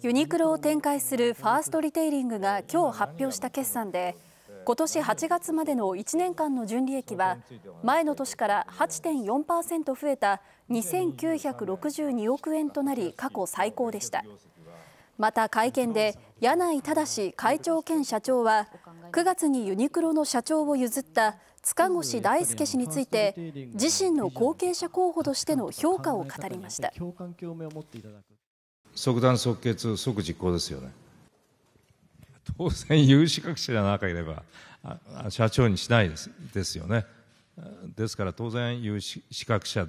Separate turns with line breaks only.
ユニクロを展開するファーストリテイリングが今日発表した決算で今年8月までの1年間の純利益は前の年から8.4%増えた2962億円となり過去最高でしたまた会見で柳井正会長兼社長は9月にユニクロの社長を譲った塚越大輔氏について自身の後継者候補としての評価を語りました。
即断即決、即実行ですよね。当然、有資格者じゃなければ、社長にしないですですよね。ですから、当然、有資格
者